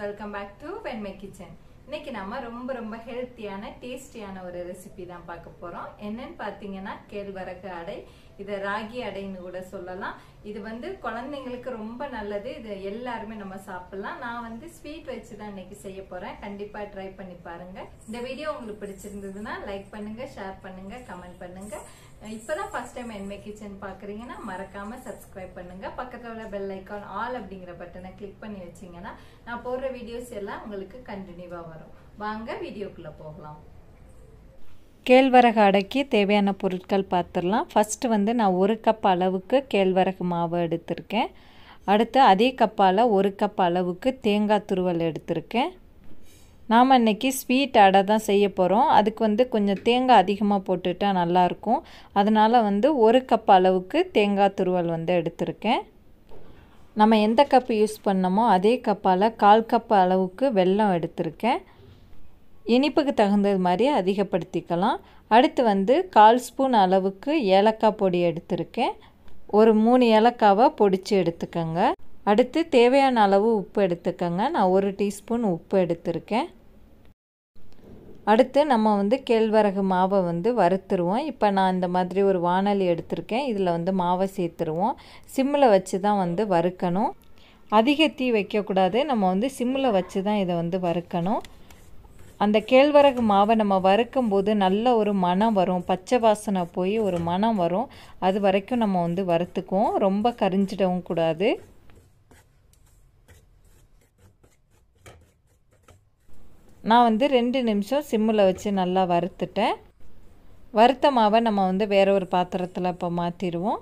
welcome back to வெண்மை kitchen இன்னைக்கு நம்ம ரொம்ப ரொம்ப ஹெல்த்தியான டேஸ்டியான ஒரு ரெசிபி தான் பார்க்க போறோம் என்னன்னு பார்த்தீங்கன்னா கேழ்வரகு அடை இதை ராகி அடைன்னு கூட சொல்லலாம் இது வந்து குழந்தைங்களுக்கு ரொம்ப நல்லது இது எல்லாருமே நம்ம சாப்பிடலாம் நான் வந்து ஸ்வீட் வச்சு தான் இன்னைக்கு செய்ய போறேன் கண்டிப்பா ட்ரை பண்ணி பாருங்க இந்த வீடியோ உங்களுக்கு பிடிச்சிருந்ததுன்னா லைக் பண்ணுங்க ஷேர் பண்ணுங்க கமெண்ட் பண்ணுங்க இப்போதான் ஃபர்ஸ்ட் டைம் என்மே கிச்சன் பார்க்குறீங்கன்னா மறக்காம சப்ஸ்கிரைப் பண்ணுங்க பக்கத்தில் உள்ள பெல் ஐக்கான் ஆல் அப்படிங்கிற பட்டனை கிளிக் பண்ணி வச்சீங்கன்னா நான் போடுற வீடியோஸ் எல்லாம் உங்களுக்கு கண்டினியூவாக வரும் வாங்க வீடியோக்குள்ளே போகலாம் கேழ்வரகு அடக்கி தேவையான பொருட்கள் பார்த்துடலாம் ஃபஸ்ட்டு வந்து நான் ஒரு கப் அளவுக்கு கேழ்வரகு மாவு எடுத்திருக்கேன் அடுத்து அதே கப்பால் ஒரு கப் அளவுக்கு தேங்காய் துருவல் எடுத்திருக்கேன் நாம் இன்றைக்கி ஸ்வீட் அடை தான் செய்ய போகிறோம் அதுக்கு வந்து கொஞ்சம் தேங்காய் அதிகமாக போட்டுட்டால் நல்லாயிருக்கும் அதனால் வந்து ஒரு கப் அளவுக்கு தேங்காய் துருவல் வந்து எடுத்திருக்கேன் நம்ம எந்த கப் யூஸ் பண்ணமோ அதே கப்பால் கால் கப் அளவுக்கு வெல்லம் எடுத்திருக்கேன் இனிப்புக்கு தகுந்தது மாதிரி அதிகப்படுத்திக்கலாம் அடுத்து வந்து கால் ஸ்பூன் அளவுக்கு ஏலக்காய் பொடி எடுத்திருக்கேன் ஒரு மூணு ஏலக்காவை பொடிச்சு எடுத்துக்கோங்க அடுத்து தேவையான அளவு உப்பு எடுத்துக்கோங்க நான் ஒரு டீஸ்பூன் உப்பு எடுத்திருக்கேன் அடுத்து நம்ம வந்து கேழ்வரகு மாவை வந்து வறுத்துருவோம் இப்போ நான் இந்த மாதிரி ஒரு வானலி எடுத்திருக்கேன் இதில் வந்து மாவை சேர்த்துருவோம் சிம்மில் வச்சு தான் வந்து வறுக்கணும் அதிக தீ வைக்கக்கூடாது நம்ம வந்து சிம்மில் வச்சு தான் இதை வந்து வறுக்கணும் அந்த கேழ்வரகு மாவை நம்ம வறுக்கும்போது நல்ல ஒரு மனம் வரும் பச்சை வாசனை போய் ஒரு மனம் வரும் அது வரைக்கும் நம்ம வந்து வறுத்துக்குவோம் ரொம்ப கரிஞ்சிடவும் கூடாது நான் வந்து ரெண்டு நிமிஷம் சிம்மில் வச்சு நல்லா வறுத்துட்டேன் வறுத்த மாவை நம்ம வந்து வேறு ஒரு பாத்திரத்தில் இப்போ மாற்றிடுவோம்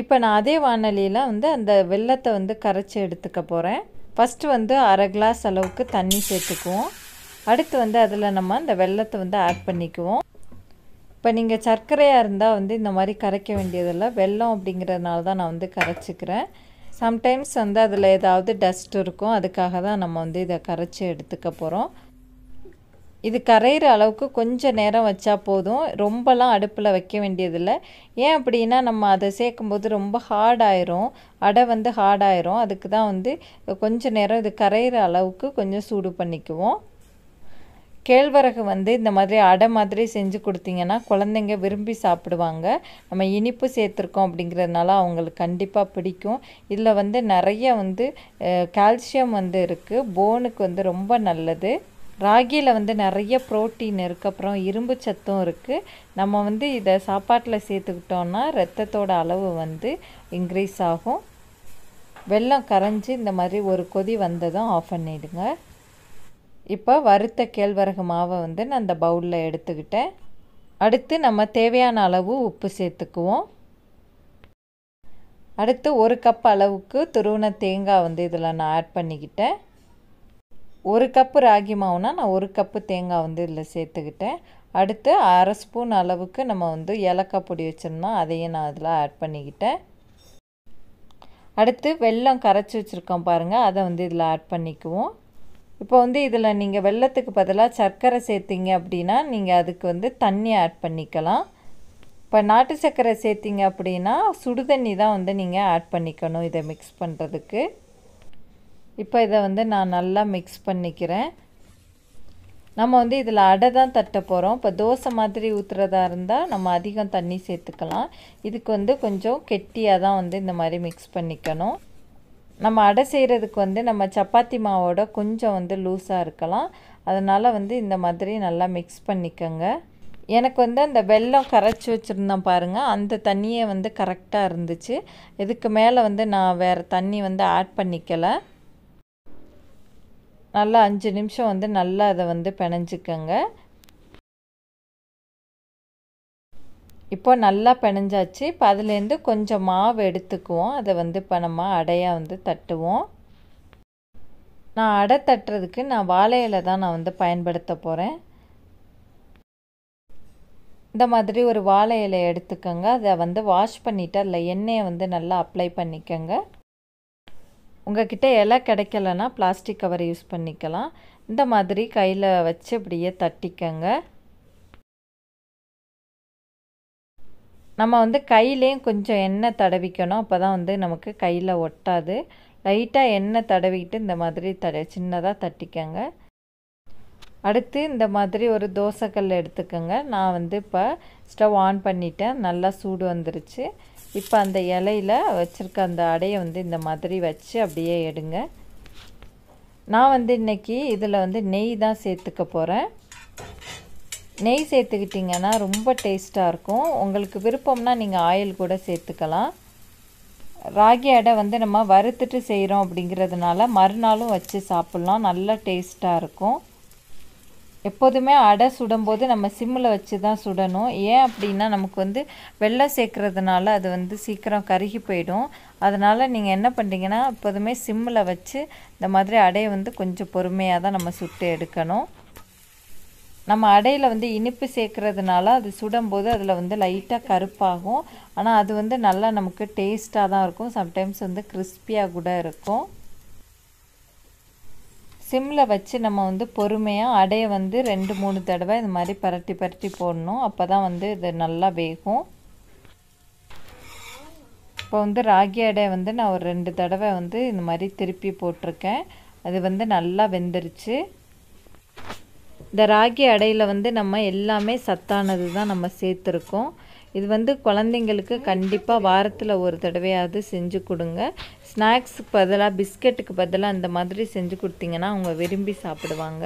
இப்போ நான் அதே வானொலியில் வந்து அந்த வெள்ளத்தை வந்து கரைச்சி எடுத்துக்க போகிறேன் ஃபஸ்ட்டு வந்து அரை கிளாஸ் அளவுக்கு தண்ணி சேர்த்துக்குவோம் அடுத்து வந்து அதில் நம்ம அந்த வெள்ளத்தை வந்து ஆட் பண்ணிக்குவோம் இப்போ நீங்கள் சர்க்கரையாக இருந்தால் வந்து இந்த மாதிரி கரைக்க வேண்டியதில்லை வெள்ளம் அப்படிங்கிறதுனால தான் நான் வந்து கரைச்சிக்கிறேன் சம்டைம்ஸ் வந்து அதில் ஏதாவது டஸ்ட் இருக்கும் அதுக்காக தான் நம்ம வந்து இதை கரைச்சி எடுத்துக்க போகிறோம் இது கரையிற அளவுக்கு கொஞ்சம் நேரம் வச்சா போதும் ரொம்பலாம் அடுப்பில் வைக்க வேண்டியதில்லை ஏன் அப்படின்னா நம்ம அதை சேர்க்கும்போது ரொம்ப ஹார்டாயிரும் அடை வந்து ஹார்டாயிரும் அதுக்கு தான் வந்து கொஞ்சம் நேரம் இது கரையிற அளவுக்கு கொஞ்சம் சூடு பண்ணிக்குவோம் கேழ்வரகு வந்து இந்த மாதிரி அடை மாதிரி செஞ்சு கொடுத்தீங்கன்னா குழந்தைங்க விரும்பி சாப்பிடுவாங்க நம்ம இனிப்பு சேர்த்துருக்கோம் அப்படிங்கிறதுனால அவங்களுக்கு கண்டிப்பாக பிடிக்கும் இதில் வந்து நிறைய வந்து கால்சியம் வந்து இருக்குது போனுக்கு வந்து ரொம்ப நல்லது ராகியில் வந்து நிறைய ப்ரோட்டீன் இருக்குது அப்புறம் இரும்பு சத்தும் இருக்குது நம்ம வந்து இதை சாப்பாட்டில் சேர்த்துக்கிட்டோன்னா ரத்தத்தோட அளவு வந்து இன்க்ரீஸ் ஆகும் வெள்ளம் கரைஞ்சி இந்த மாதிரி ஒரு கொதி வந்ததும் ஆஃப் பண்ணிவிடுங்க இப்போ வறுத்த கேழ்வரகு மாவை வந்து நான் அந்த பவுலில் எடுத்துக்கிட்டேன் அடுத்து நம்ம தேவையான அளவு உப்பு சேர்த்துக்குவோம் அடுத்து ஒரு கப் அளவுக்கு துருவன தேங்காய் வந்து இதில் நான் ஆட் பண்ணிக்கிட்டேன் ஒரு கப்பு ராகி மாவுனா நான் ஒரு கப்பு தேங்காய் வந்து இதில் சேர்த்துக்கிட்டேன் அடுத்து அரை ஸ்பூன் அளவுக்கு நம்ம வந்து ஏலக்காய் பொடி வச்சுருந்தோம் அதையும் நான் அதில் ஆட் பண்ணிக்கிட்டேன் அடுத்து வெல்லம் கரைச்சி வச்சுருக்கோம் பாருங்கள் அதை வந்து இதில் ஆட் பண்ணிக்குவோம் இப்போ வந்து இதில் நீங்கள் வெள்ளத்துக்கு பதிலாக சர்க்கரை சேர்த்திங்க அப்படின்னா நீங்கள் அதுக்கு வந்து தண்ணி ஆட் பண்ணிக்கலாம் இப்போ நாட்டு சர்க்கரை சேர்த்திங்க அப்படின்னா சுடுதண்ணி தான் வந்து நீங்கள் ஆட் பண்ணிக்கணும் இதை மிக்ஸ் பண்ணுறதுக்கு இப்போ இதை வந்து நான் நல்லா மிக்ஸ் பண்ணிக்கிறேன் நம்ம வந்து இதில் அடை தான் தட்ட போகிறோம் இப்போ தோசை மாதிரி ஊற்றுறதா இருந்தால் நம்ம அதிகம் தண்ணி சேர்த்துக்கலாம் இதுக்கு வந்து கொஞ்சம் கெட்டியாக தான் வந்து இந்த மாதிரி மிக்ஸ் பண்ணிக்கணும் நம்ம அடை செய்கிறதுக்கு வந்து நம்ம சப்பாத்தி மாவோட கொஞ்சம் வந்து லூஸாக இருக்கலாம் அதனால் வந்து இந்த மாதிரி நல்லா மிக்ஸ் பண்ணிக்கோங்க எனக்கு வந்து அந்த வெள்ளம் கரைச்சி வச்சுருந்தேன் பாருங்கள் அந்த தண்ணியே வந்து கரெக்டாக இருந்துச்சு இதுக்கு மேலே வந்து நான் வேறு தண்ணி வந்து ஆட் பண்ணிக்கலை நல்லா அஞ்சு நிமிஷம் வந்து நல்லா அதை வந்து பிணைஞ்சிக்கோங்க இப்போ நல்லா பிணைஞ்சாச்சு இப்போ அதுலேருந்து கொஞ்சம் மாவு எடுத்துக்குவோம் அதை வந்து இப்போ நம்ம அடையாக வந்து தட்டுவோம் நான் அடை தட்டுறதுக்கு நான் வாழையில தான் நான் வந்து பயன்படுத்த போகிறேன் இந்த மாதிரி ஒரு வாழை எடுத்துக்கோங்க அதை வந்து வாஷ் பண்ணிவிட்டு அதில் எண்ணெயை வந்து நல்லா அப்ளை பண்ணிக்கோங்க உங்ககிட்ட இலை கிடைக்கலன்னா பிளாஸ்டிக் கவர் யூஸ் பண்ணிக்கலாம் இந்த மாதிரி கையில் வச்சு அப்படியே தட்டிக்கோங்க நம்ம வந்து கையிலையும் கொஞ்சம் எண்ணெய் தடவிக்கணும் அப்போ தான் வந்து நமக்கு கையில் ஒட்டாது லைட்டாக எண்ணெய் தடவிக்கிட்டு இந்த மாதிரி தட சின்னதாக தட்டிக்கங்க அடுத்து இந்த மாதிரி ஒரு தோசைக்கல் எடுத்துக்கோங்க நான் வந்து இப்போ ஸ்டவ் ஆன் பண்ணிட்டேன் நல்லா சூடு வந்துருச்சு இப்போ அந்த இலையில் வச்சுருக்க அந்த அடையை வந்து இந்த மாதிரி வச்சு அப்படியே எடுங்க நான் வந்து இன்றைக்கி இதில் வந்து நெய் தான் சேர்த்துக்க போகிறேன் நெய் சேர்த்துக்கிட்டிங்கன்னா ரொம்ப டேஸ்ட்டாக இருக்கும் உங்களுக்கு விருப்பம்னா நீங்கள் ஆயில் கூட சேர்த்துக்கலாம் ராகி அடை வந்து நம்ம வறுத்துட்டு செய்கிறோம் அப்படிங்கிறதுனால மறுநாளும் வச்சு சாப்பிட்லாம் நல்லா டேஸ்ட்டாக இருக்கும் எப்போதுமே அடை சுடும்போது நம்ம சிம்மில் வச்சு தான் சுடணும் ஏன் அப்படின்னா நமக்கு வந்து வெள்ளம் சேர்க்குறதுனால அது வந்து சீக்கிரம் கருகி போயிடும் அதனால் நீங்கள் என்ன பண்ணுறீங்கன்னா எப்போதுமே சிம்மில் வச்சு இந்த மாதிரி அடையை வந்து கொஞ்சம் பொறுமையாக தான் நம்ம சுட்டு எடுக்கணும் நம்ம அடையில் வந்து இனிப்பு சேர்க்கறதுனால அது சுடும்போது அதில் வந்து லைட்டாக கருப்பாகும் ஆனால் அது வந்து நல்லா நமக்கு டேஸ்ட்டாக தான் இருக்கும் சம்டைம்ஸ் வந்து கிறிஸ்பியாக கூட இருக்கும் சிம்மில் வச்சு நம்ம வந்து பொறுமையாக அடையை வந்து ரெண்டு மூணு தடவை இந்த மாதிரி பரட்டி பரட்டி போடணும் அப்போ தான் வந்து இது நல்லா வேகும் இப்போ வந்து ராகி அடையை வந்து நான் ஒரு ரெண்டு தடவை வந்து இந்த மாதிரி திருப்பி போட்டிருக்கேன் அது வந்து நல்லா வெந்துருச்சு இந்த ராகி அடையில் வந்து நம்ம எல்லாமே சத்தானது தான் நம்ம சேர்த்துருக்கோம் இது வந்து குழந்தைங்களுக்கு கண்டிப்பாக வாரத்தில் ஒரு தடவையாவது செஞ்சு கொடுங்க ஸ்நாக்ஸுக்கு பதிலாக பிஸ்கெட்டுக்கு பதிலாக அந்த மாதிரி செஞ்சு கொடுத்தீங்கன்னா அவங்க விரும்பி சாப்பிடுவாங்க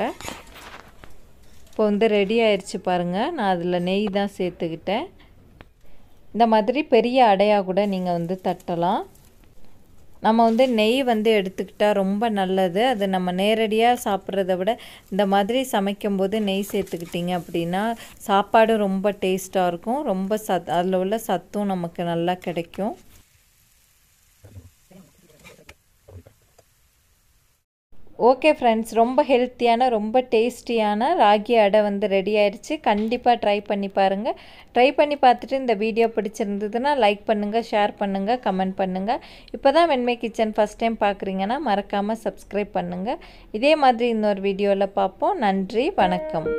இப்போ வந்து ரெடி ஆயிடுச்சு பாருங்கள் நான் அதில் நெய் தான் சேர்த்துக்கிட்டேன் இந்த மாதிரி பெரிய அடையாக கூட நீங்கள் வந்து தட்டலாம் நம்ம வந்து நெய் வந்து எடுத்துக்கிட்டால் ரொம்ப நல்லது அது நம்ம நேரடியாக சாப்பிட்றத விட இந்த மாதிரி சமைக்கும்போது நெய் சேர்த்துக்கிட்டிங்க அப்படின்னா சாப்பாடு ரொம்ப டேஸ்ட்டாக இருக்கும் ரொம்ப சத் அதில் உள்ள சத்தும் நமக்கு நல்லா கிடைக்கும் ஓகே ஃப்ரெண்ட்ஸ் ரொம்ப ஹெல்த்தியான ரொம்ப டேஸ்டியான ராகி அடை வந்து ரெடி ஆயிடுச்சு கண்டிப்பாக ட்ரை பண்ணி பாருங்கள் ட்ரை பண்ணி பார்த்துட்டு இந்த வீடியோ பிடிச்சிருந்ததுன்னா லைக் பண்ணுங்கள் ஷேர் பண்ணுங்கள் கமெண்ட் பண்ணுங்கள் இப்போ தான் வெண்மை கிச்சன் ஃபஸ்ட் டைம் பார்க்குறீங்கன்னா மறக்காமல் சப்ஸ்கிரைப் பண்ணுங்கள் இதே மாதிரி இன்னொரு வீடியோவில் பார்ப்போம் நன்றி வணக்கம்